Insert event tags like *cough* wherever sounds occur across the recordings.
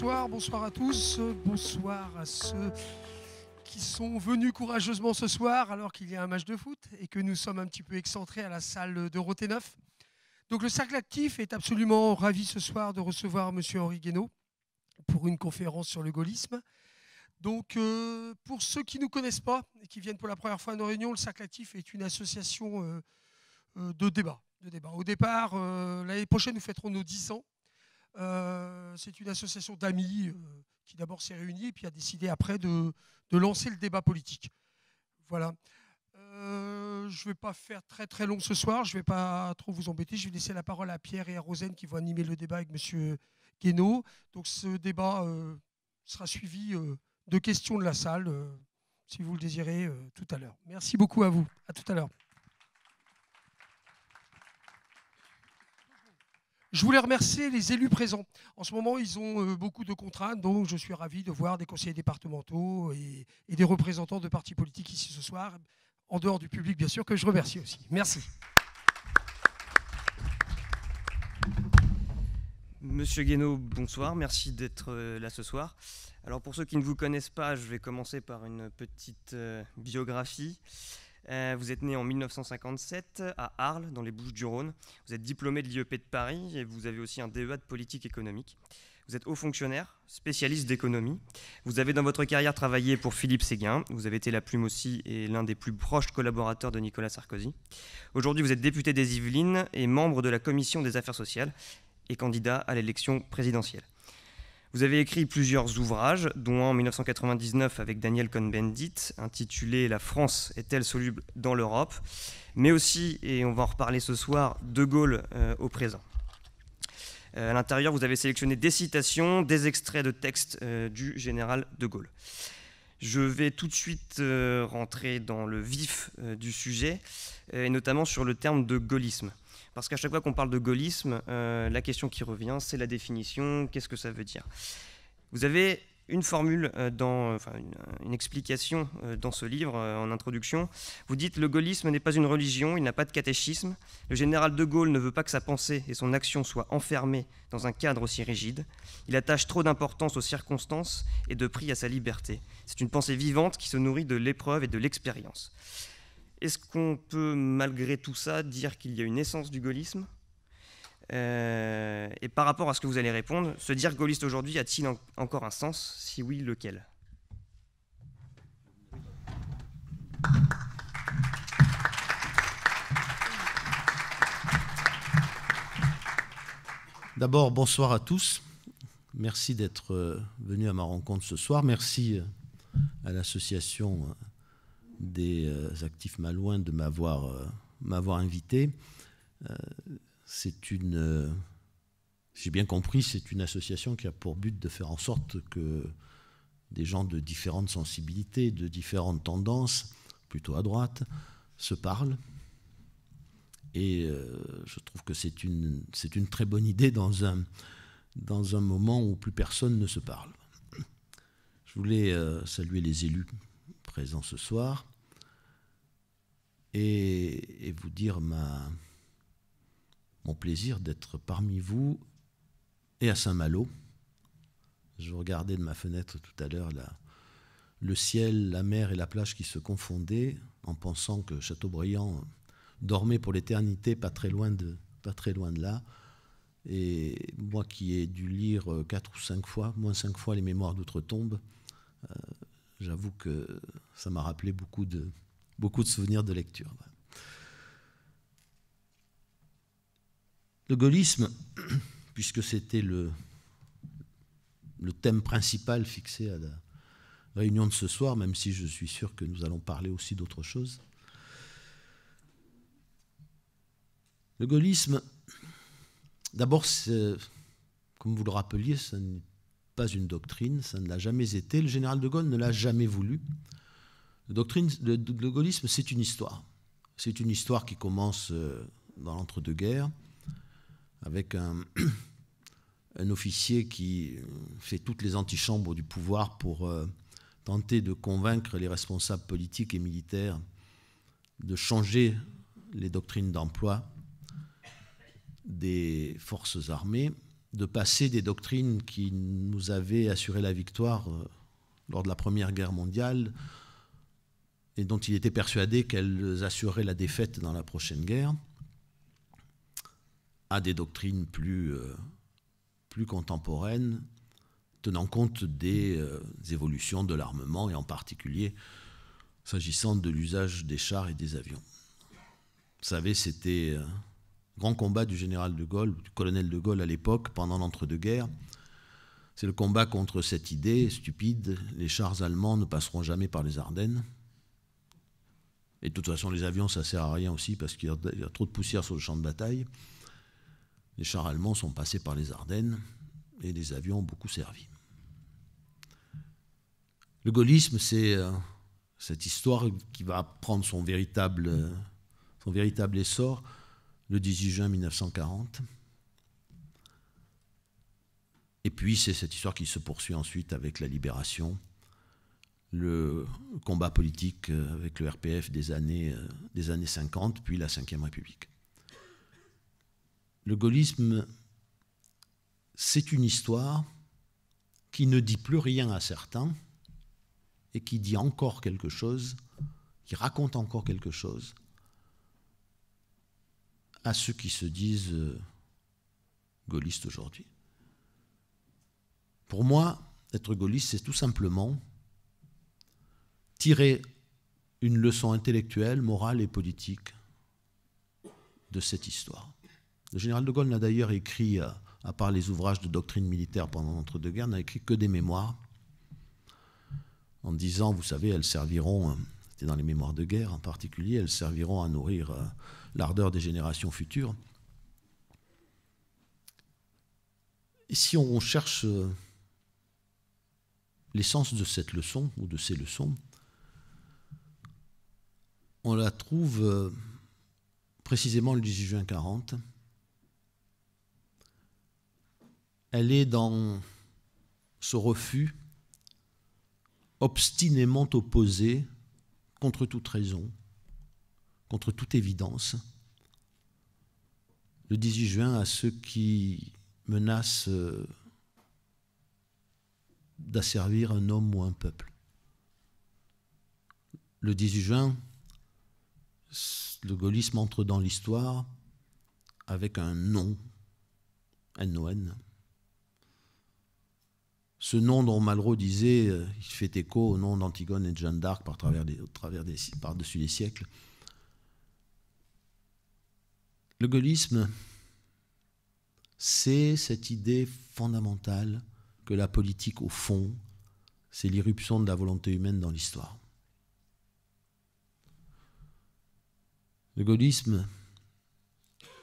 bonsoir, bonsoir à tous, bonsoir à ceux qui sont venus courageusement ce soir alors qu'il y a un match de foot et que nous sommes un petit peu excentrés à la salle de Roté 9. Donc le cercle actif est absolument ravi ce soir de recevoir M. Henri Guénaud pour une conférence sur le gaullisme. Donc euh, pour ceux qui ne nous connaissent pas et qui viennent pour la première fois à nos réunions, le cercle actif est une association euh, euh, de débat. De débat. Au départ, l'année prochaine, nous fêterons nos 10 ans. Euh, c'est une association d'amis euh, qui d'abord s'est réunie et puis a décidé après de, lancer le débat politique. Voilà. Euh, je ne vais pas faire très très long ce soir, je ne vais pas trop vous embêter. Je vais laisser la parole à Pierre et à Rosen qui vont animer le débat avec M. Guénaud. Donc ce débat sera suivi de questions de la salle, si vous le désirez, tout à l'heure. Merci beaucoup à vous. À tout à l'heure. Je voulais remercier les élus présents. En ce moment, ils ont euh, beaucoup de contraintes, donc je suis ravi de voir des conseillers départementaux et, des représentants de partis politiques ici ce soir, en dehors du public bien sûr, que je remercie aussi. Merci. Monsieur Guénaud, bonsoir, merci d'être euh, là ce soir. Alors pour ceux qui ne vous connaissent pas, je vais commencer par une petite euh, biographie. Euh, vous êtes né en 1957 à Arles, dans les Bouches-du-Rhône. Vous êtes diplômé de l'IEP de Paris et vous avez aussi un DEA de politique économique. Vous êtes haut fonctionnaire, spécialiste d'économie. Vous avez dans votre carrière travaillé pour Philippe Séguin. Vous avez été la plume aussi et l'un des plus proches collaborateurs de Nicolas Sarkozy. Aujourd'hui, vous êtes député des Yvelines et membre de la commission des affaires sociales et candidat à l'élection présidentielle. Vous avez écrit plusieurs ouvrages, dont un en 1999 avec Daniel Cohn-Bendit, intitulé La France est-elle soluble dans l'Europe mais aussi, et on va en reparler ce soir, De Gaulle euh, au présent. Euh, à l'intérieur, vous avez sélectionné des citations, des extraits de textes euh, du général de Gaulle. Je vais tout de suite rentrer dans le vif du sujet, et notamment sur le terme de gaullisme. Parce qu'à chaque fois qu'on parle de gaullisme, euh, la question qui revient, c'est la définition, qu'est-ce que ça veut dire Vous avez une formule, euh, dans, euh, une, une, explication dans ce livre, en introduction. Vous dites le gaullisme n'est pas une religion, il n'a pas de catéchisme. Le général de Gaulle ne veut pas que sa pensée et son action soient enfermées dans un cadre aussi rigide. Il attache trop d'importance aux circonstances et de prix à sa liberté. C'est une pensée vivante qui se nourrit de l'épreuve et de l'expérience. Est-ce qu'on peut, malgré tout ça, dire qu'il y a une essence du gaullisme euh, Et par rapport à ce que vous allez répondre, se dire gaulliste aujourd'hui a-t-il encore un sens Si oui, lequel D'abord, bonsoir à tous. Merci d'être euh, venu à ma rencontre ce soir. Merci euh, à l'association des euh, actifs malouins de m'avoir euh, m'avoir invité. Euh, c'est une, j'ai bien compris, c'est une association qui a pour but de faire en sorte que des gens de différentes sensibilités, de différentes tendances, plutôt à droite, se parlent. Et je trouve que c'est une, c'est une très bonne idée dans un, dans un moment où plus personne ne se parle. Je voulais saluer les élus présent ce soir et, vous dire ma, mon plaisir d'être parmi vous et à Saint-Malo. Je regardais de ma fenêtre tout à l'heure le ciel, la mer et la plage qui se confondaient en pensant que Chateaubriand dormait pour l'éternité pas très loin de, pas très loin de là. Et moi qui ai dû lire euh, quatre ou cinq fois, moins cinq fois les mémoires d'outre-tombe, euh, j'avoue que ça m'a rappelé beaucoup de, beaucoup de souvenirs de lecture. Le gaullisme, *clears throat* puisque c'était le, thème principal fixé à la réunion de ce soir, même si je suis sûr que nous allons parler aussi d'autre chose. Le gaullisme, d'abord, comme vous le rappeliez, ça pas une doctrine, ça ne l'a jamais été. Le général de Gaulle ne l'a jamais voulu. doctrine, de le gaullisme, c'est une histoire. C'est une histoire qui commence euh, dans l'entre-deux-guerres avec un, *coughs* officier qui euh, fait toutes les antichambres du pouvoir pour euh, tenter de convaincre les responsables politiques et militaires de changer les doctrines d'emploi des forces armées de passer des doctrines qui nous avaient assuré la victoire euh, lors de la Première Guerre mondiale et dont il était persuadé qu'elles assureraient la défaite dans la prochaine guerre, à des doctrines plus, euh, plus contemporaines, tenant compte des euh, évolutions de l'armement et en particulier s'agissant de l'usage des chars et des avions. Vous savez, c'était grand combat du général de Gaulle, du colonel de Gaulle à l'époque, pendant l'entre-deux-guerres. C'est le combat contre cette idée stupide, les chars allemands ne passeront jamais par les Ardennes. Et de toute façon, les avions, ça sert à rien aussi parce qu'il y, a trop de poussière sur le champ de bataille. Les chars allemands sont passés par les Ardennes et les avions ont beaucoup servi. Le gaullisme, c'est euh, cette histoire qui va prendre son véritable, son véritable essor le 18 juin 1940. Et puis c'est cette histoire qui se poursuit ensuite avec la libération, le combat politique euh, avec le RPF des années, euh, des années 50, puis la Ve République. Le gaullisme, c'est une histoire qui ne dit plus rien à certains et qui dit encore quelque chose, qui raconte encore quelque chose à ceux qui se disent euh, gaullistes aujourd'hui. Pour moi, être gaulliste, c'est tout simplement tirer une leçon intellectuelle, morale et politique de cette histoire. Le général de Gaulle n'a d'ailleurs écrit, euh, à part les ouvrages de doctrine militaire pendant l'entre-deux-guerres, n'a écrit que des mémoires en disant, vous savez, elles serviront, euh, c'était dans les mémoires de guerre en particulier, elles serviront à nourrir l'ardeur des générations futures. Et si on cherche euh, l'essence de cette leçon ou de ces leçons, on la trouve euh, précisément le 18 juin 40. Elle est dans ce refus obstinément opposé contre toute raison contre toute évidence, le 18 juin à ceux qui menacent euh, d'asservir un homme ou un peuple. Le 18 juin, le gaullisme entre dans l'histoire avec un nom, un Ce nom dont Malraux disait, euh, il fait écho au nom d'Antigone et de Jeanne d'Arc par des, par-dessus les siècles, le gaullisme, c'est cette idée fondamentale que la politique, au fond, c'est l'irruption de la volonté humaine dans l'histoire. Le gaullisme,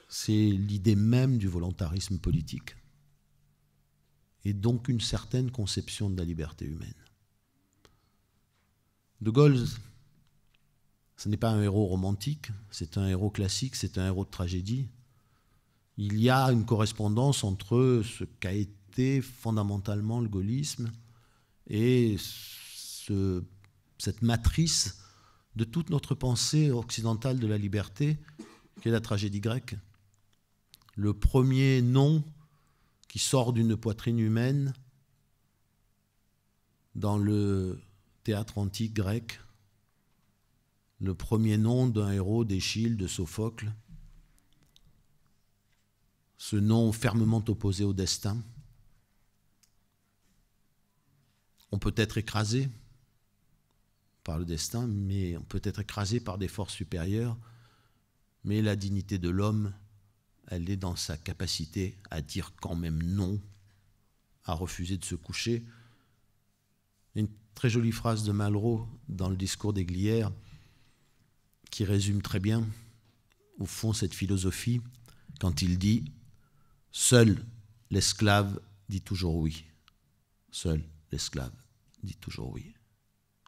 c'est l'idée même du volontarisme politique et donc une certaine conception de la liberté humaine. De Gaulle ce n'est pas un héros romantique, c'est un héros classique, c'est un héros de tragédie. Il y a une correspondance entre ce qu'a été fondamentalement le gaullisme et ce, cette matrice de toute notre pensée occidentale de la liberté qui est la tragédie grecque. Le premier nom qui sort d'une poitrine humaine dans le théâtre antique grec, le premier nom d'un héros d'Échille, de Sophocle, ce nom fermement opposé au destin. On peut être écrasé par le destin, mais on peut être écrasé par des forces supérieures, mais la dignité de l'homme, elle est dans sa capacité à dire quand même non, à refuser de se coucher. Une très jolie phrase de Malraux dans le discours des qui résume très bien, au fond, cette philosophie quand il dit Seul l'esclave dit toujours oui. Seul l'esclave dit toujours oui.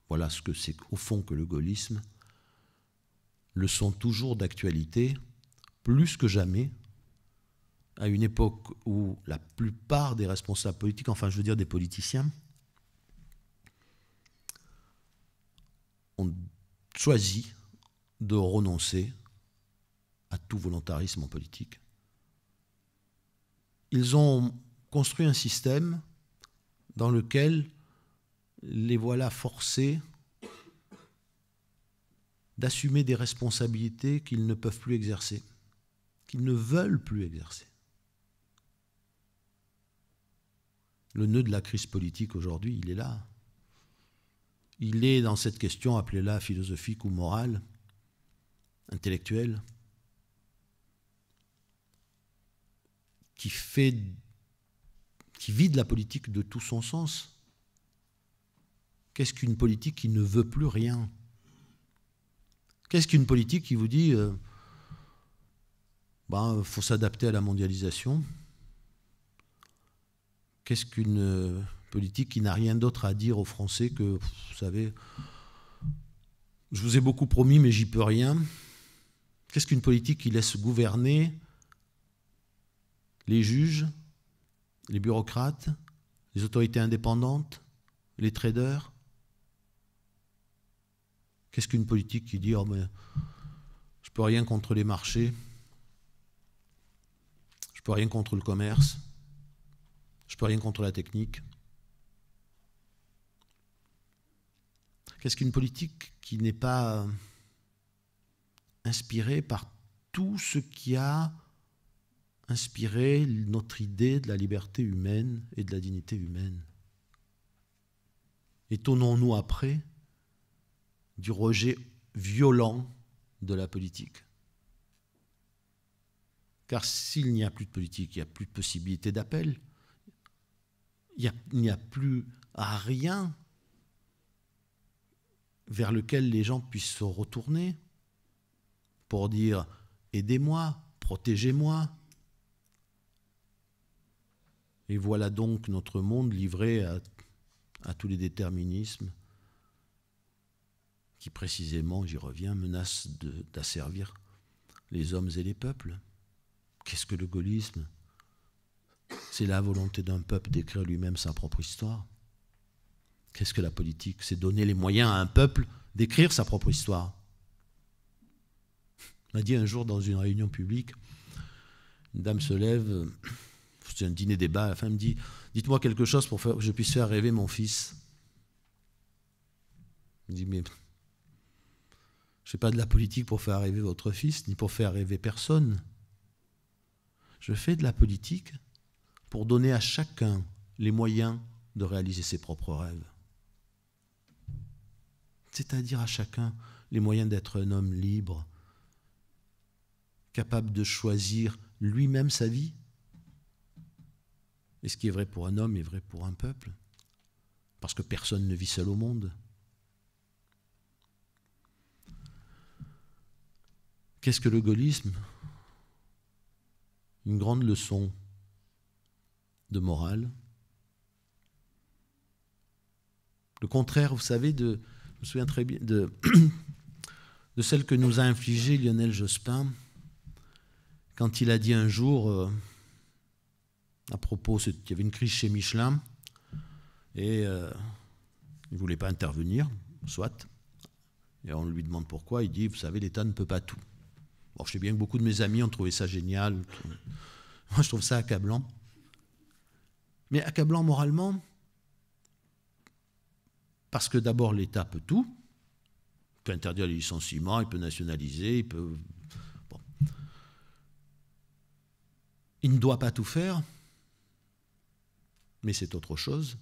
Voilà ce que c'est au fond que le gaullisme. Le sont toujours d'actualité, plus que jamais, à une époque où la plupart des responsables politiques, enfin je veux dire des politiciens, ont choisi de renoncer à tout volontarisme en politique. Ils ont construit un système dans lequel les voilà forcés d'assumer des responsabilités qu'ils ne peuvent plus exercer, qu'ils ne veulent plus exercer. Le nœud de la crise politique aujourd'hui, il est là. Il est dans cette question, appelée la philosophique ou morale, intellectuel, qui fait, qui vide la politique de tout son sens. Qu'est-ce qu'une politique qui ne veut plus rien Qu'est-ce qu'une politique qui vous dit, il euh, ben, faut s'adapter à la mondialisation Qu'est-ce qu'une euh, politique qui n'a rien d'autre à dire aux Français que, vous savez, je vous ai beaucoup promis, mais j'y peux rien. Qu'est-ce qu'une politique qui laisse gouverner les juges, les bureaucrates, les autorités indépendantes, les traders Qu'est-ce qu'une politique qui dit oh ne je peux rien contre les marchés, je peux rien contre le commerce, je peux rien contre la technique Qu'est-ce qu'une politique qui n'est pas inspiré par tout ce qui a inspiré notre idée de la liberté humaine et de la dignité humaine. Étonnons-nous après du rejet violent de la politique. Car s'il n'y a plus de politique, il n'y a plus de possibilité d'appel, il n'y a, a, plus à rien vers lequel les gens puissent se retourner pour dire Aidez-moi, protégez-moi. Et voilà donc notre monde livré à, tous les déterminismes qui précisément, j'y reviens, menacent d'asservir les hommes et les peuples. Qu'est-ce que le gaullisme C'est la volonté d'un peuple d'écrire lui-même sa propre histoire. Qu'est-ce que la politique C'est donner les moyens à un peuple d'écrire sa propre histoire m'a dit un jour dans une réunion publique, une dame se lève, c'est un dîner débat, elle me dit, dites-moi quelque chose pour que je puisse faire rêver mon fils. Je dis, mais je ne fais pas de la politique pour faire rêver votre fils, ni pour faire rêver personne. Je fais de la politique pour donner à chacun les moyens de réaliser ses propres rêves. C'est-à-dire à chacun les moyens d'être un homme libre, capable de choisir lui-même sa vie Et ce qui est vrai pour un homme est vrai pour un peuple, parce que personne ne vit seul au monde. Qu'est-ce que le gaullisme Une grande leçon de morale. Le contraire, vous savez, de, je me souviens très bien de, *coughs* de celle que nous a infligée Lionel Jospin quand il a dit un jour, euh, à propos, il y avait une crise chez Michelin, et euh, il ne voulait pas intervenir, soit. Et on lui demande pourquoi, il dit, vous savez, l'État ne peut pas tout. je sais bien que beaucoup de mes amis ont trouvé ça génial. Moi, je trouve ça accablant. Mais accablant moralement, parce que d'abord, l'État peut tout. Il peut interdire les licenciements, il peut nationaliser, il peut Il ne doit pas tout faire, mais c'est autre chose.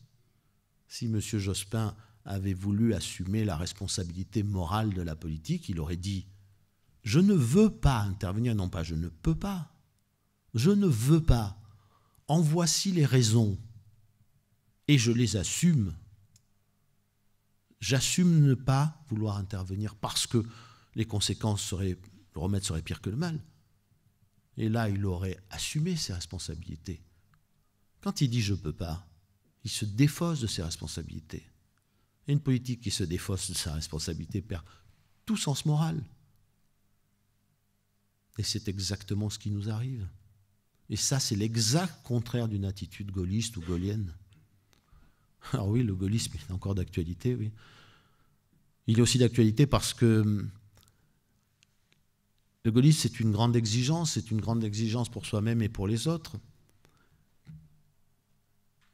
Si M. Jospin avait voulu assumer la responsabilité morale de la politique, il aurait dit Je ne veux pas intervenir, non pas je ne peux pas, je ne veux pas. En voici les raisons. Et je les assume. J'assume ne pas vouloir intervenir parce que les conséquences seraient, le remède serait pire que le mal. Et là, il aurait assumé ses responsabilités. Quand il dit je ne peux pas, il se défausse de ses responsabilités. Et une politique qui se défausse de sa responsabilité perd tout sens moral. Et c'est exactement ce qui nous arrive. Et ça, c'est l'exact contraire d'une attitude gaulliste ou gaullienne. Alors oui, le gaullisme est encore d'actualité, oui. Il est aussi d'actualité parce que hum, le gaullisme, c'est une grande exigence, c'est une grande exigence pour soi-même et pour les autres.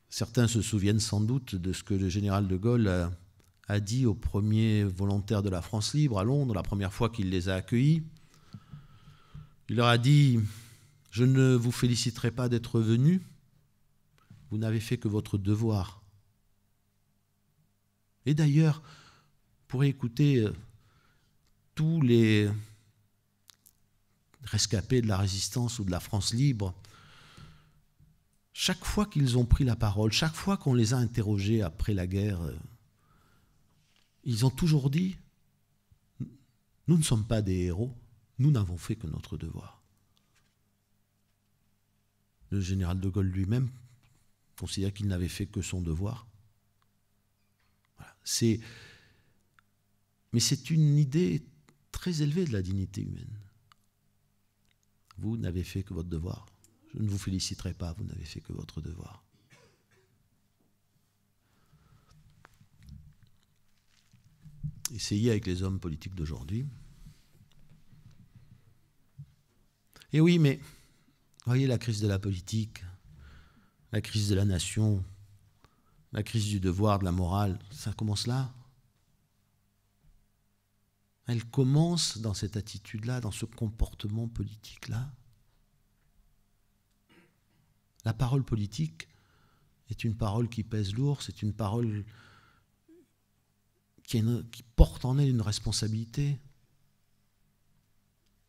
Certains se souviennent sans doute de ce que le général de Gaulle a, dit aux premiers volontaires de la France libre à Londres, la première fois qu'il les a accueillis. Il leur a dit, je ne vous féliciterai pas d'être venus, vous n'avez fait que votre devoir. Et d'ailleurs, pour écouter tous les rescapés de la résistance ou de la France libre, chaque fois qu'ils ont pris la parole, chaque fois qu'on les a interrogés après la guerre, euh, ils ont toujours dit, nous ne sommes pas des héros, nous n'avons fait que notre devoir. Le général de Gaulle lui-même considère qu'il n'avait fait que son devoir. C'est, mais c'est une idée très élevée de la dignité humaine. Vous n'avez fait que votre devoir. Je ne vous féliciterai pas, vous n'avez fait que votre devoir. Essayez avec les hommes politiques d'aujourd'hui. Et eh oui, mais voyez la crise de la politique, la crise de la nation, la crise du devoir, de la morale, ça commence là elle commence dans cette attitude-là, dans ce comportement politique-là. La parole politique est une parole qui pèse lourd, c'est une parole qui, porte en elle une responsabilité.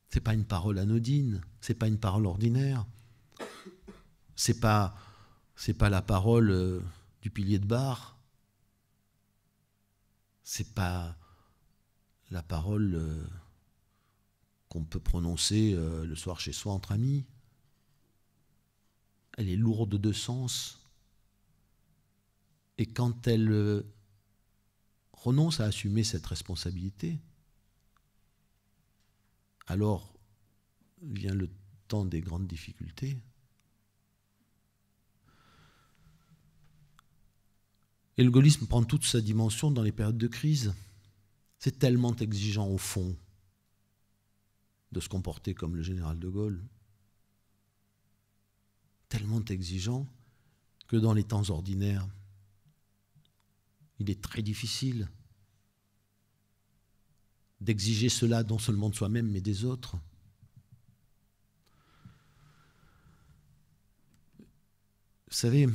C'est pas une parole anodine, c'est pas une parole ordinaire. C'est pas pas la parole euh, du pilier de Ce n'est pas la parole euh, qu'on peut prononcer euh, le soir chez soi entre amis. Elle est lourde de sens. Et quand elle euh, renonce à assumer cette responsabilité, alors vient le temps des grandes difficultés. Et le gaullisme prend toute sa dimension dans les périodes de crise. C'est tellement exigeant au fond de se comporter comme le général de Gaulle. Tellement exigeant que dans les temps ordinaires, il est très difficile d'exiger cela non seulement de soi-même, mais des autres. Vous savez,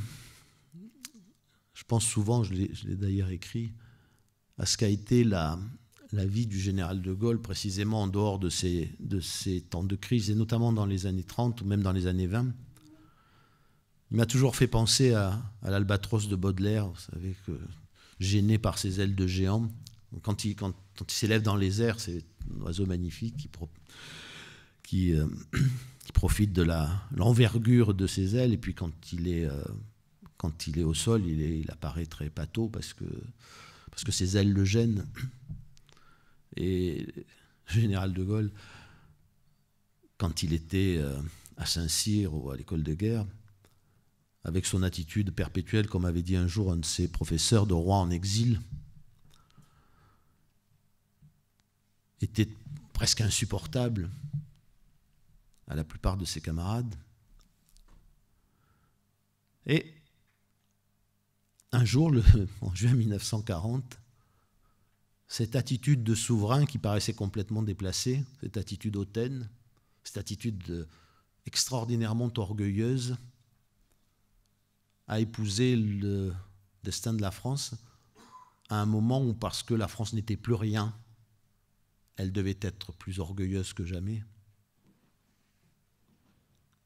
je pense souvent, je l'ai d'ailleurs écrit, à ce qu'a été la, la vie du général de Gaulle, précisément en dehors de ces, de ces temps de crise, et notamment dans les années 30 ou même dans les années 20. Il m'a toujours fait penser à, l'albatros de Baudelaire, vous savez, que, gêné par ses ailes de géant. Quand il, quand, il s'élève dans les airs, c'est un oiseau magnifique qui, euh, *coughs* qui, profite de l'envergure de ses ailes. Et puis quand il est, euh, quand il est au sol, il, est, il apparaît très pâteau parce que parce que ses ailes le gênent. Et le général de Gaulle, quand il était euh, à Saint-Cyr ou à l'école de guerre, avec son attitude perpétuelle, comme avait dit un jour un de ses professeurs de roi en exil, était presque insupportable à la plupart de ses camarades. Et un jour, le, *laughs* en juin 1940, cette attitude de souverain qui paraissait complètement déplacée, cette attitude hautaine, cette attitude extraordinairement orgueilleuse, a épousé le destin de la France à un moment où, parce que la France n'était plus rien, elle devait être plus orgueilleuse que jamais.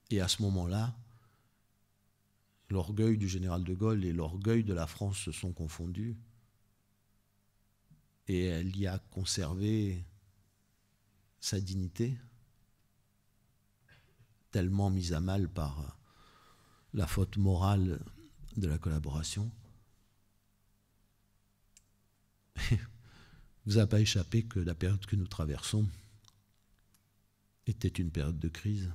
Et à ce moment-là, L'orgueil du général de Gaulle et l'orgueil de la France se sont confondus. Et elle y a conservé sa dignité, tellement mise à mal par la faute morale de la collaboration. *laughs* vous a pas échappé que la période que nous traversons était une période de crise.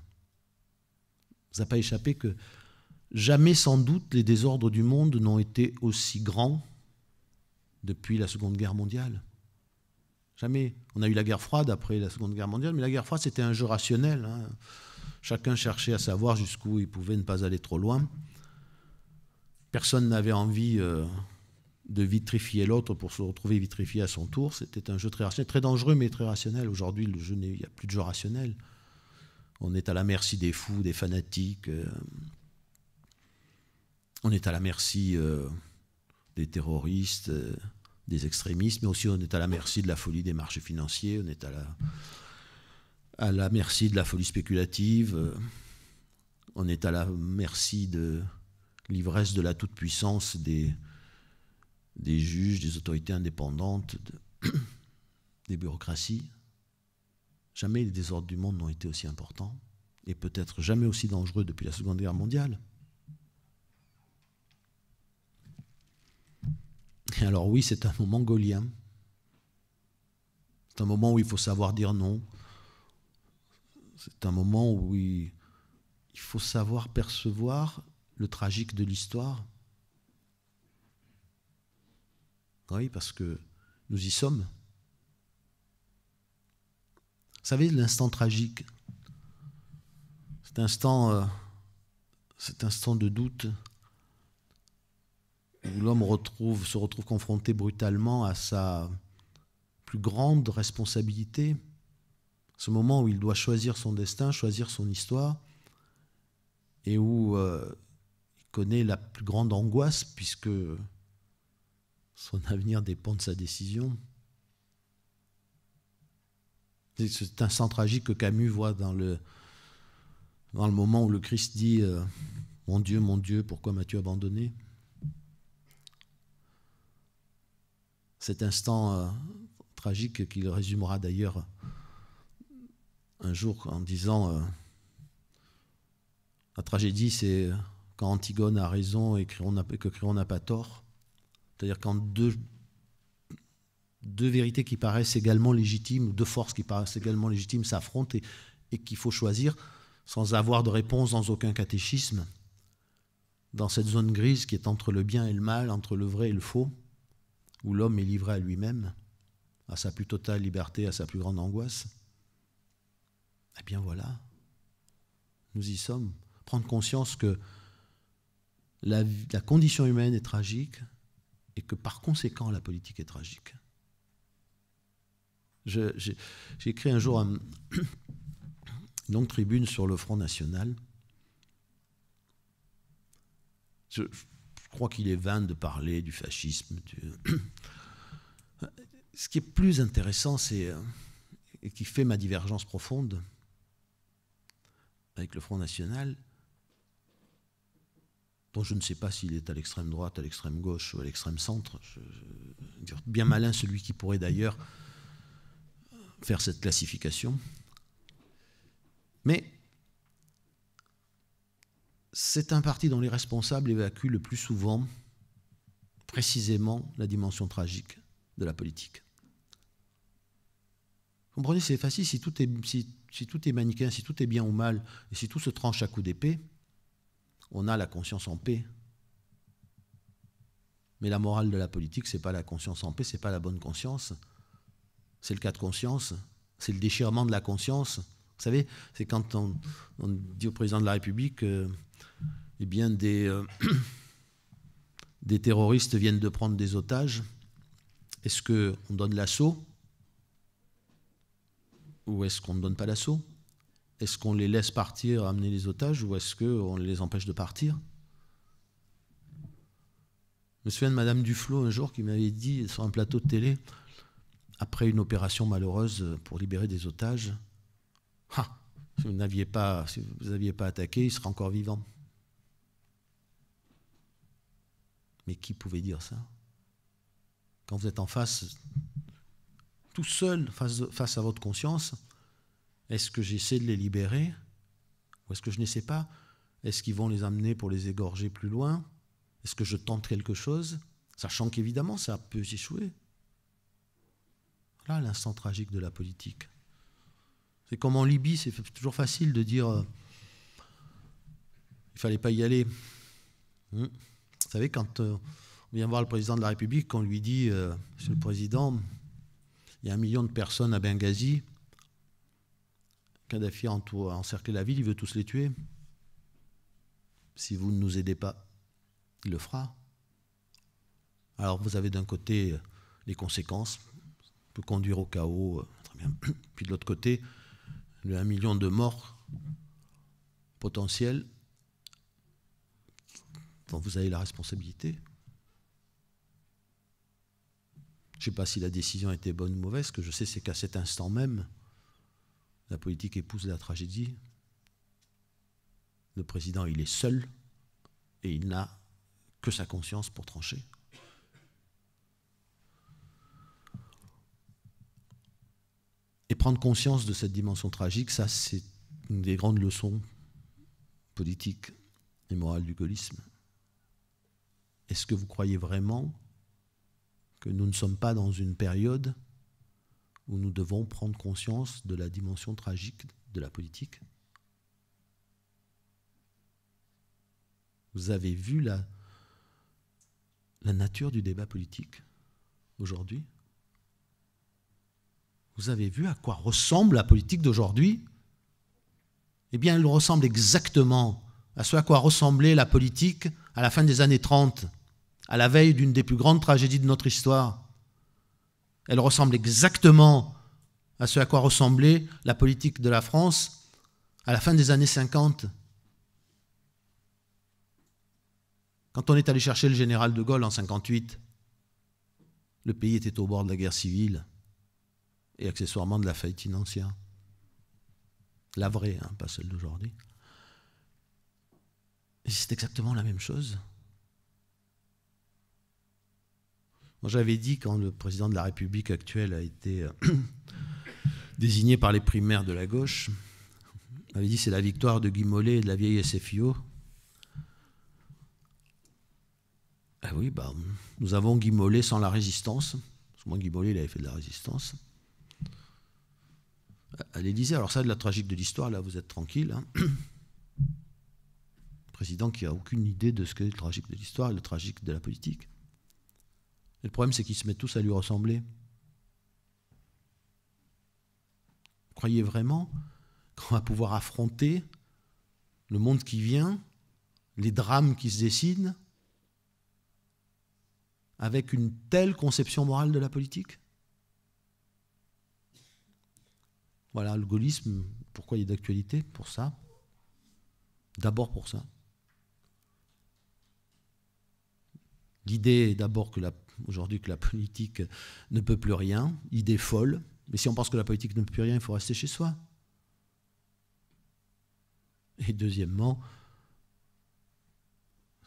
Vous n'avez pas échappé que Jamais sans doute les désordres du monde n'ont été aussi grands depuis la Seconde Guerre mondiale. Jamais. On a eu la guerre froide après la Seconde Guerre mondiale, mais la guerre froide, c'était un jeu rationnel. Hein. Chacun cherchait à savoir jusqu'où il pouvait ne pas aller trop loin. Personne n'avait envie euh, de vitrifier l'autre pour se retrouver vitrifié à son tour. C'était un jeu très rationnel, très dangereux, mais très rationnel. Aujourd'hui, le jeu, il n'y a plus de jeu rationnel. On est à la merci des fous, des fanatiques. Euh, on est à la merci euh, des terroristes, euh, des extrémistes, mais aussi on est à la merci de la folie des marchés financiers, on est à la, à la merci de la folie spéculative, euh, on est à la merci de l'ivresse de la toute-puissance des, des juges, des autorités indépendantes, *clears throat* des bureaucraties. Jamais les désordres du monde n'ont été aussi importants et peut-être jamais aussi dangereux depuis la Seconde Guerre mondiale. alors oui, c'est un moment gaulien. C'est un moment où il faut savoir dire non. C'est un moment où il faut savoir percevoir le tragique de l'histoire. Oui, parce que nous y sommes. Vous savez, l'instant tragique, cet instant, euh, cet instant de doute, où l'homme se retrouve confronté brutalement à sa plus grande responsabilité, ce moment où il doit choisir son destin, choisir son histoire, et où euh, il connaît la plus grande angoisse puisque son avenir dépend de sa décision. C'est un sens tragique que Camus voit dans le, dans le moment où le Christ dit euh, Mon Dieu, mon Dieu, pourquoi m'as-tu abandonné ?⁇ cet instant euh, tragique qu'il résumera d'ailleurs euh, un jour en disant euh, La tragédie, c'est quand Antigone a raison et que Créon n'a pas tort. C'est-à-dire quand deux, vérités qui paraissent également légitimes, deux forces qui paraissent également légitimes s'affrontent et qu'il faut choisir sans avoir de réponse dans aucun catéchisme, dans cette zone grise qui est entre le bien et le mal, entre le vrai et le faux où l'homme est livré à lui-même, à sa plus totale liberté, à sa plus grande angoisse, eh bien voilà, nous y sommes. Prendre conscience que la, condition humaine est tragique et que par conséquent la politique est tragique. J'ai écrit un jour un, *coughs* une longue tribune sur le Front National. Je, crois qu'il est vain de parler du fascisme. *clears throat* Ce qui est plus intéressant, c'est euh, et qui fait ma divergence profonde avec le Front National, dont je ne sais pas s'il est à l'extrême droite, à l'extrême gauche ou à l'extrême centre. Je, bien malin celui qui pourrait d'ailleurs faire cette classification. Mais c'est un parti dont les responsables évacuent le plus souvent, précisément, la dimension tragique de la politique. Vous comprenez, c'est facile, si tout, est, si, si tout est manichéen, si tout est bien ou mal, et si tout se tranche à coup d'épée, on a la conscience en paix. Mais la morale de la politique, c'est pas la conscience en paix, c'est pas la bonne conscience. C'est le cas de conscience, c'est le déchirement de la conscience. Vous savez, c'est quand on, dit au président de la République, euh, eh bien euh, *clears throat* des, terroristes viennent de prendre des otages, est-ce qu'on donne l'assaut ou est-ce qu'on ne donne pas l'assaut Est-ce qu'on les laisse partir, amener les otages, ou est-ce qu'on les empêche de partir Je me souviens de Madame Duflo un jour qui m'avait dit sur un plateau de télé, après une opération malheureuse pour libérer des otages, ah, si vous n'aviez pas, si vous pas attaqué, il serait encore vivant. Mais qui pouvait dire ça Quand vous êtes en face, tout seul, face, à votre conscience, est-ce que j'essaie de les libérer Ou est-ce que je n'essaie pas Est-ce qu'ils vont les amener pour les égorger plus loin Est-ce que je tente quelque chose Sachant qu'évidemment, ça peut échouer. Là, l'instant tragique de la politique. C'est comme en Libye, c'est toujours facile de dire il euh, il fallait pas y aller. Hmm. Vous savez, quand euh, on vient voir le président de la République, qu'on lui dit, euh, Monsieur le Président, il y a un million de personnes à Benghazi, Kadhafi a encerclé la ville, il veut tous les tuer. Si vous ne nous aidez pas, il le fera. Alors vous avez d'un côté euh, les conséquences, peut conduire au chaos, très bien. *clears throat* Puis de l'autre côté, le 1 million de morts potentiels dont vous avez la responsabilité. Je ne sais pas si la décision était bonne ou mauvaise, ce que je sais c'est qu'à cet instant même, la politique épouse la tragédie. Le président, il est seul et il n'a que sa conscience pour trancher. Et prendre conscience de cette dimension tragique, ça c'est une des grandes leçons politiques et morales du gaullisme. Est-ce que vous croyez vraiment que nous ne sommes pas dans une période où nous devons prendre conscience de la dimension tragique de la politique Vous avez vu la, la nature du débat politique aujourd'hui Vous avez vu à quoi ressemble la politique d'aujourd'hui Eh bien, elle ressemble exactement à ce à quoi ressemblait la politique à la fin des années 30, à la veille d'une des plus grandes tragédies de notre histoire. Elle ressemble exactement à ce à quoi ressemblait la politique de la France à la fin des années 50. Quand on est allé chercher le général de Gaulle en 58, le pays était au bord de la guerre civile et accessoirement de la faillite financière. La vraie, hein, pas celle d'aujourd'hui c'est exactement la même chose. Moi, j'avais dit quand le président de la République actuelle a été euh, *coughs* désigné par les primaires de la gauche, j'avais dit c'est la victoire de Guy Mollet et de la vieille SFIO. Ah eh oui, bah, nous avons Guy sans la résistance. Parce que moi, Guy Mollet, il avait fait de la résistance. À l'Élysée, alors ça, de la tragique de l'histoire, là, vous êtes tranquille. Hein président qui n'a aucune idée de ce qu'est le tragique de l'histoire et le tragique de la politique. Et le problème, c'est qu'ils se mettent tous à lui ressembler. Croyez vraiment qu'on va pouvoir affronter le monde qui vient, les drames qui se dessinent, avec une telle conception morale de la politique Voilà, le gaullisme, pourquoi il est d'actualité Pour ça. D'abord pour ça. L'idée est d'abord que aujourd'hui que la politique ne peut plus rien, idée folle. Mais si on pense que la politique ne peut plus rien, il faut rester chez soi. Et deuxièmement,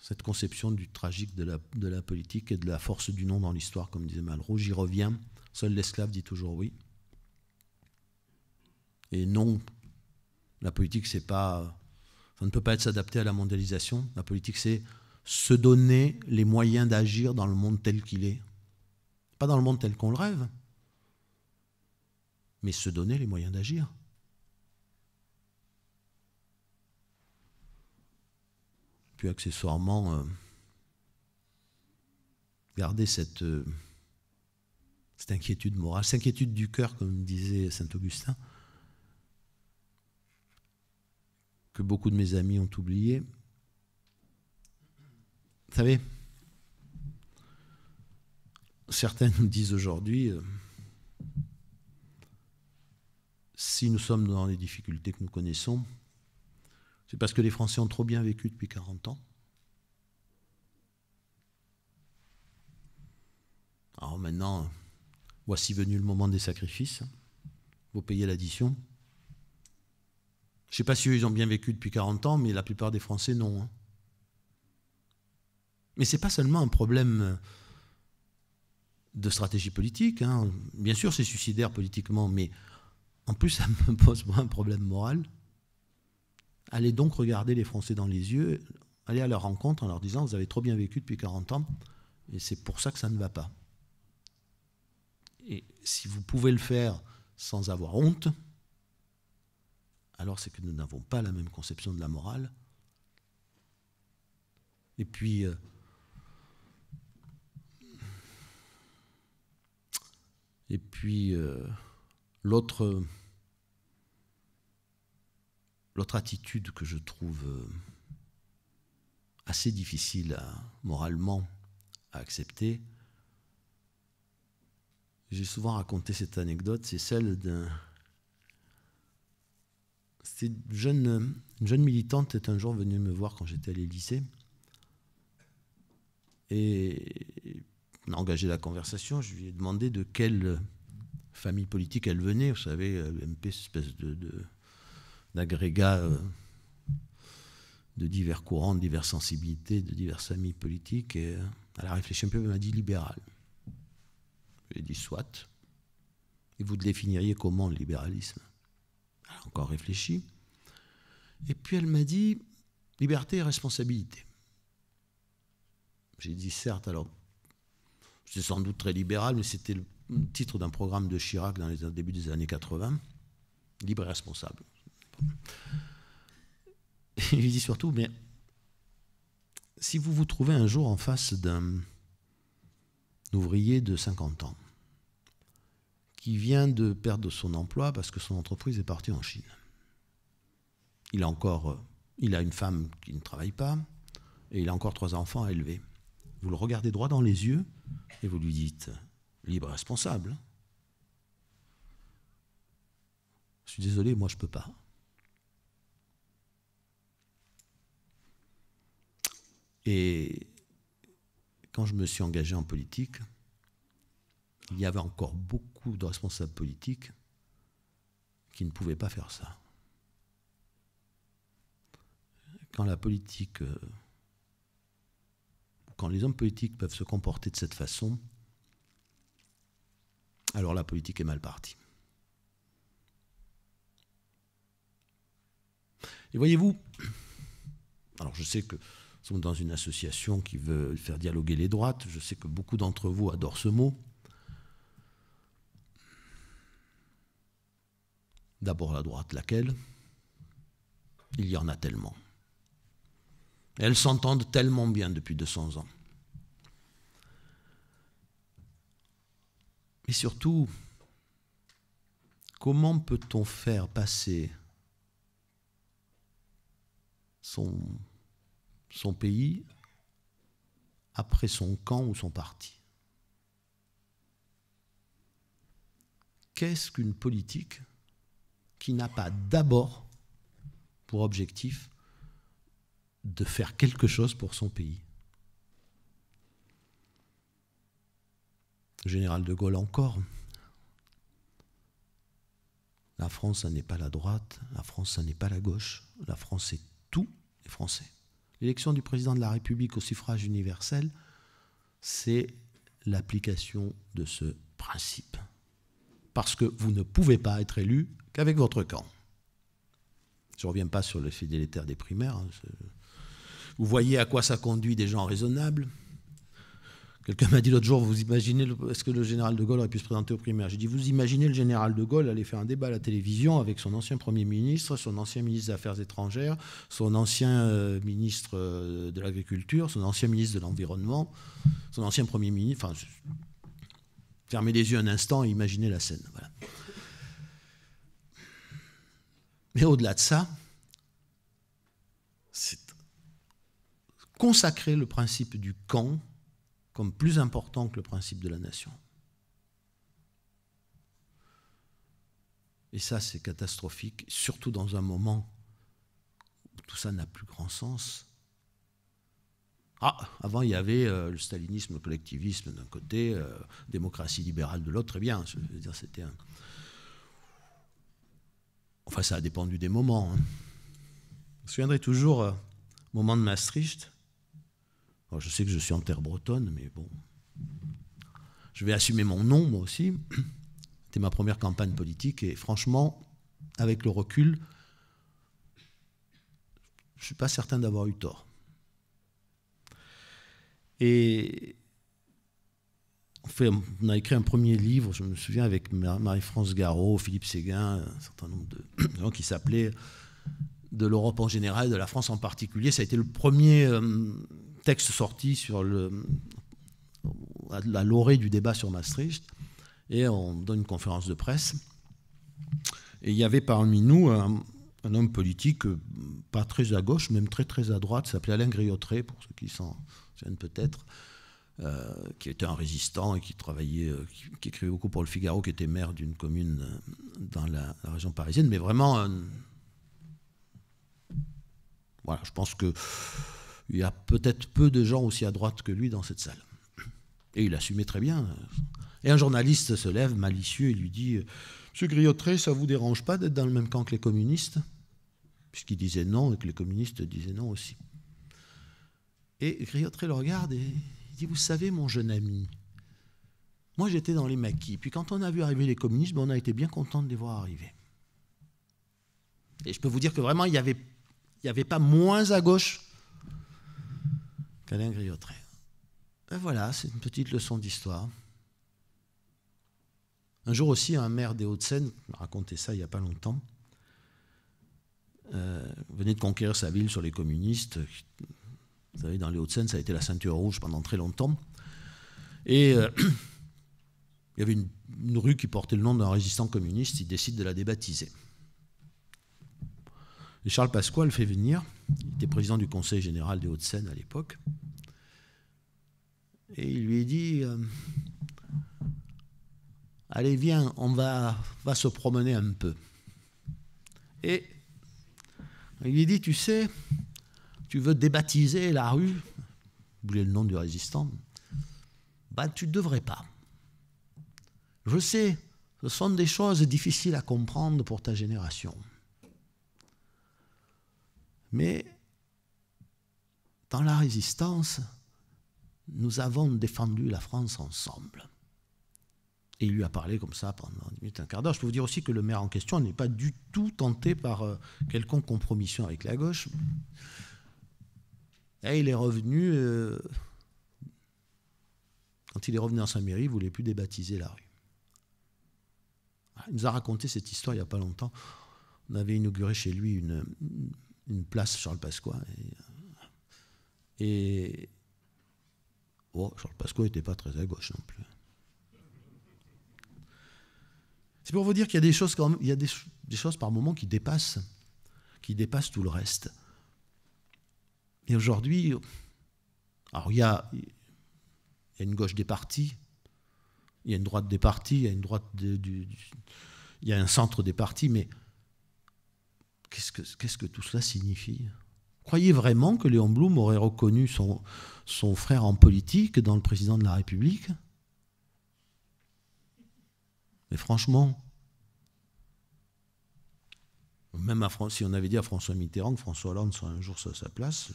cette conception du tragique de la, politique et de la force du non dans l'histoire, comme disait Malraux. J'y reviens. Seul l'esclave dit toujours oui. Et non, la politique, c'est pas. Ça ne peut pas être s'adapter à la mondialisation. La politique, c'est se donner les moyens d'agir dans le monde tel qu'il est. Pas dans le monde tel qu'on le rêve, mais se donner les moyens d'agir. Puis accessoirement, euh, garder cette, euh, cette inquiétude morale, cette inquiétude du cœur, comme disait saint Augustin, que beaucoup de mes amis ont oublié, vous savez, certains nous disent aujourd'hui, euh, si nous sommes dans les difficultés que nous connaissons, c'est parce que les Français ont trop bien vécu depuis 40 ans. Alors maintenant, voici venu le moment des sacrifices. Vous payez l'addition. Je ne sais pas si eux, ils ont bien vécu depuis 40 ans, mais la plupart des Français, non. Hein. Mais ce n'est pas seulement un problème euh, de stratégie politique. Hein. Bien sûr, c'est suicidaire politiquement, mais en plus, *laughs* ça me pose moi un problème moral. Allez donc regarder les Français dans les yeux, allez à leur rencontre en leur disant Vous avez trop bien vécu depuis 40 ans, et c'est pour ça que ça ne va pas. Et si vous pouvez le faire sans avoir honte, alors c'est que nous n'avons pas la même conception de la morale. Et puis. Euh, Et puis euh, l'autre l'autre attitude que je trouve euh, assez difficile moralement à accepter, j'ai souvent raconté cette anecdote, c'est celle d'un jeune, une jeune militante est un jour venue me voir quand j'étais à l'Élysée. Et engagé la conversation, je lui ai demandé de quelle famille politique elle venait. Vous savez, euh, MP, espèce de, d'agrégat euh, de, divers courants, de diverses sensibilités, de diverses familles politiques. Et euh, elle a réfléchi un peu, elle m'a dit libéral. J'ai dit soit. Et vous définiriez comment le libéralisme Elle a encore réfléchi. Et puis elle m'a dit liberté et responsabilité. J'ai dit certes, alors c'est sans doute très libéral, mais c'était le titre d'un programme de Chirac dans les débuts des années 80, libre et responsable. Il dit surtout, mais si vous vous trouvez un jour en face d'un ouvrier de 50 ans qui vient de perdre son emploi parce que son entreprise est partie en Chine, il a encore, euh, il a une femme qui ne travaille pas et il a encore trois enfants à élever vous le regardez droit dans les yeux et vous lui dites libre responsable. Je suis désolé, moi je ne peux pas. Et quand je me suis engagé en politique, il y avait encore beaucoup de responsables politiques qui ne pouvaient pas faire ça. Quand la politique euh, quand les hommes politiques peuvent se comporter de cette façon, alors la politique est mal partie. Et voyez-vous, alors je sais que nous sommes dans une association qui veut faire dialoguer les droites, je sais que beaucoup d'entre vous adorent ce mot. D'abord la droite, laquelle Il y en a tellement elles s'entendent tellement bien depuis 200 ans. Mais surtout, comment peut-on faire passer son pays après son camp ou son parti Qu'est-ce qu'une politique qui n'a pas d'abord pour objectif de faire quelque chose pour son pays. général de Gaulle encore. La France, ça n'est pas la droite, la France, ça n'est pas la gauche, la France, c'est tous les Français. L'élection du président de la République au suffrage universel, c'est l'application de ce principe. Parce que vous ne pouvez pas être élu qu'avec votre camp. Je ne reviens pas sur le le des primaires, hein, vous voyez à quoi ça conduit des gens raisonnables. Quelqu'un m'a dit l'autre jour, vous imaginez, est-ce que le général de Gaulle aurait pu se présenter aux primaires J'ai dit, vous imaginez le général de Gaulle aller faire un débat à la télévision avec son ancien Premier ministre, son ancien ministre des Affaires étrangères, son ancien euh, ministre euh, de l'Agriculture, son ancien ministre de l'Environnement, son ancien Premier ministre. Enfin, fermez les yeux un instant et imaginez la scène. Mais au-delà de ça, c'est consacrer le principe du camp comme plus important que le principe de la nation. Et ça, c'est catastrophique, surtout dans un moment où tout ça n'a plus grand sens. Ah, avant, il y avait euh, le stalinisme, le collectivisme d'un côté, la euh, démocratie libérale de l'autre, très eh bien. Je veux dire, c'était un... Enfin, ça a dépendu des moments. vous hein. Je me toujours, euh, moment de Maastricht, je sais que je suis en terre bretonne, mais bon. Je vais assumer mon nom, moi aussi. *clears throat* C'était ma première campagne politique, et franchement, avec le recul, je ne suis pas certain d'avoir eu tort. Et on, a écrit un premier livre, je me souviens, avec Marie-France Garot, Philippe Séguin, un certain nombre de *clears throat* gens qui s'appelaient de l'Europe en général, de la France en particulier. Ça a été le premier, euh, texte sorti sur le, à du débat sur Maastricht, et on donne une conférence de presse. Et il y avait parmi nous un, homme politique, euh, pas très à gauche, même très très à droite, s'appelait Alain Griotré, pour ceux qui s'en souviennent peut-être, euh, qui était un résistant et qui travaillait, euh, qui, écrivait beaucoup pour le Figaro, qui était maire d'une commune dans la, région parisienne, mais vraiment... voilà, je pense que il y a peut-être peu de gens aussi à droite que lui dans cette salle. Et il assumait très bien. Et un journaliste se lève, malicieux, et lui dit Monsieur Griotré, ça vous dérange pas d'être dans le même camp que les communistes Puisqu'il disait non et que les communistes disaient non aussi. Et Griotré le regarde et il dit Vous savez, mon jeune ami, moi j'étais dans les maquis. Puis quand on a vu arriver les communistes, ben, on a été bien content de les voir arriver. Et je peux vous dire que vraiment, il n'y avait pas moins à gauche ben voilà, c'est une petite leçon d'histoire. Un jour aussi, un maire des Hauts-de-Seine racontait ça il n'y a pas longtemps. Euh, venait de conquérir sa ville sur les communistes. Vous savez, dans les Hauts-de-Seine, ça a été la ceinture rouge pendant très longtemps. Et euh, *clears throat* il y avait une, rue qui portait le nom d'un résistant communiste. Il décide de la débaptiser. Charles Pasqua le fait venir. Il était président du Conseil général des Hauts-de-Seine à l'époque. Et il lui dit euh, Allez, viens, on va, va se promener un peu. Et il lui dit Tu sais, tu veux débaptiser la rue Vous le nom du résistant Ben, tu ne devrais pas. Je sais, ce sont des choses difficiles à comprendre pour ta génération. Mais dans la résistance, nous avons défendu la France ensemble. Et il lui a parlé comme ça pendant 10 minutes, un quart d'heure. Je peux vous dire aussi que le maire en question n'est pas du tout tenté par euh, quelconque compromission avec la gauche. Et il est revenu. Euh, quand il est revenu dans saint mairie, il ne voulait plus débaptiser la rue. Il nous a raconté cette histoire il n'y a pas longtemps. On avait inauguré chez lui une une place Charles Pasqua. Et, euh, et oh, Charles Pasqua n'était pas très à gauche non plus. C'est pour vous dire qu'il y a des choses, quand même, il y a des, choses par moment qui dépassent, qui dépassent tout le reste. Et aujourd'hui, alors il y, a, il y a, une gauche des partis, il y a une droite des partis, il y a une droite du, il y a un centre des partis, mais Qu'est-ce que, tout cela signifie Croyez vraiment que Léon Blum aurait reconnu son, frère en politique dans le président de la République Mais franchement, même à si on avait dit à François Mitterrand que François Hollande soit un jour sur sa place,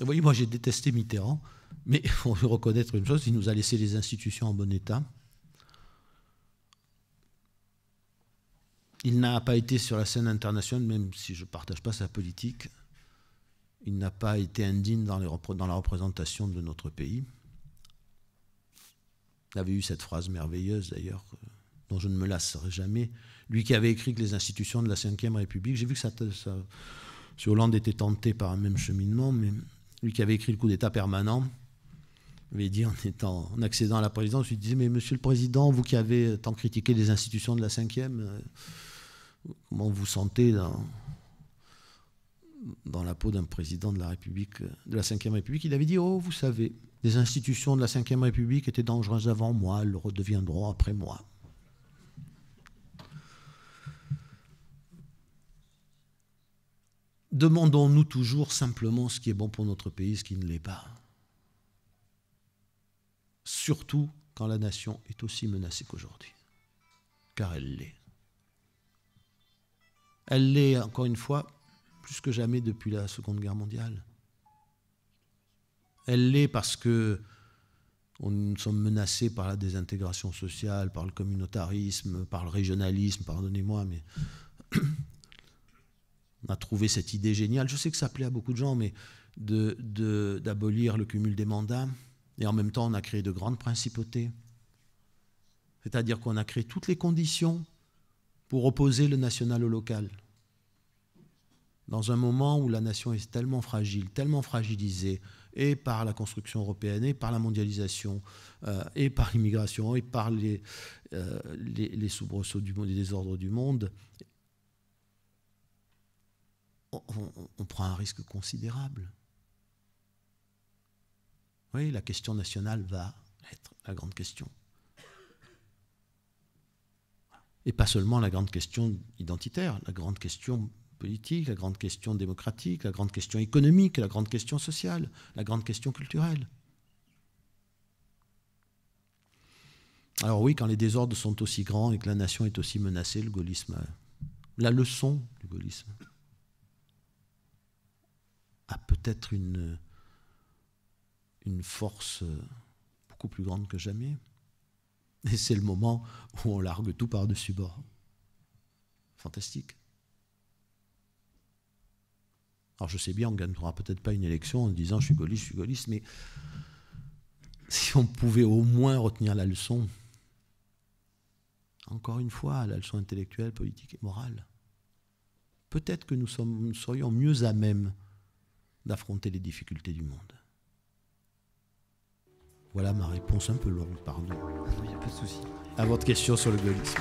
Vous voyez, moi j'ai détesté Mitterrand, mais il *laughs* faut reconnaître une chose, il nous a laissé les institutions en bon état. Il n'a pas été sur la scène internationale, même si je ne partage pas sa politique. Il n'a pas été indigne dans, la représentation de notre pays. Il avait eu cette phrase merveilleuse d'ailleurs, dont je ne me lasserai jamais. Lui qui avait écrit que les institutions de la Ve République, j'ai vu que ça, Hollande était tenté par un même cheminement, mais lui qui avait écrit le coup d'État permanent, avait dit en, étant, en accédant à la présidence, il disait Mais monsieur le président, vous qui avez tant critiqué les institutions de la Ve, euh, comment vous sentez dans, dans la peau d'un président de la République, de la Ve République, il avait dit Oh, vous savez, les institutions de la Ve République étaient dangereuses avant moi, elles le redeviendront après moi. Demandons-nous toujours simplement ce qui est bon pour notre pays, ce qui ne l'est pas. Surtout quand la nation est aussi menacée qu'aujourd'hui, car elle l'est. Elle l'est, encore une fois, plus que jamais depuis la Seconde Guerre mondiale. Elle l'est parce que nous sommes menacés par la désintégration sociale, par le communautarisme, par le régionalisme, pardonnez-moi, mais *clears throat* on a trouvé cette idée géniale, je sais que ça plaît à beaucoup de gens, mais d'abolir de, le cumul des mandats, et en même temps on a créé de grandes principautés. C'est-à-dire qu'on a créé toutes les conditions pour opposer le national au local. Dans un moment où la nation est tellement fragile, tellement fragilisée, et par la construction européenne, et par la mondialisation, euh, et par l'immigration, et par les, euh, soubresauts du monde et des du monde, on, on prend un risque considérable. Oui, la question nationale va être la grande question et pas seulement la grande question identitaire, la grande question politique, la grande question démocratique, la grande question économique, la grande question sociale, la grande question culturelle. Alors oui, quand les désordres sont aussi grands et que la nation est aussi menacée, le gaullisme, la leçon du gaullisme a peut-être une, une force beaucoup plus grande que jamais. Et c'est le moment où on largue tout par-dessus bord. Fantastique. Alors je sais bien, on ne gagnera peut-être pas une élection en disant je suis gaulliste, je suis gaulliste, mais si on pouvait au moins retenir la leçon, encore une fois, la leçon intellectuelle, politique et morale, peut-être que nous, sommes, nous serions mieux à même d'affronter les difficultés du monde. Voilà ma réponse un peu longue, pardon. il ah n'y a pas de souci. À votre question sur le gaullisme.